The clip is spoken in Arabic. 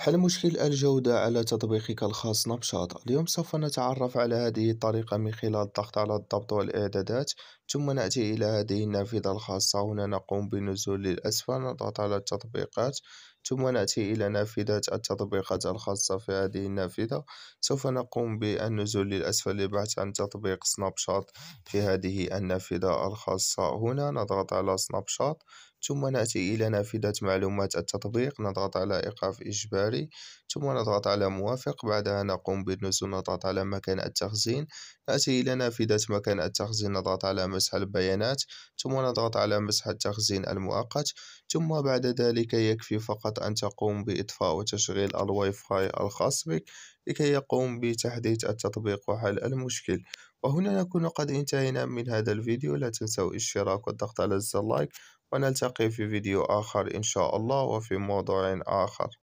حل مشكل الجودة على تطبيقك الخاص نبشاط اليوم سوف نتعرف على هذه الطريقة من خلال الضغط على الضبط والإعدادات ثم نأتي إلى هذه النافذة الخاصة هنا نقوم بنزول للأسفل نضغط على التطبيقات ثم نأتي إلى نافذة التطبيقات الخاصة في هذه النافذة سوف نقوم بالنزول للأسفل للبحث عن تطبيق سناب شات في هذه النافذة الخاصة هنا نضغط على سناب شات ثم نأتي إلى نافذة معلومات التطبيق نضغط على إيقاف إجباري ثم نضغط على موافق بعدها نقوم بالنزول نضغط على مكان التخزين نأتي إلى نافذة مكان التخزين نضغط على مسح البيانات ثم نضغط على مسح التخزين المؤقت ثم بعد ذلك يكفي فقط أن تقوم بإطفاء وتشغيل الواي فاي الخاص بك لكي يقوم بتحديث التطبيق وحل المشكل وهنا نكون قد انتهينا من هذا الفيديو لا تنسوا الاشتراك والضغط على زر اللايك ونلتقي في فيديو آخر إن شاء الله وفي موضوع آخر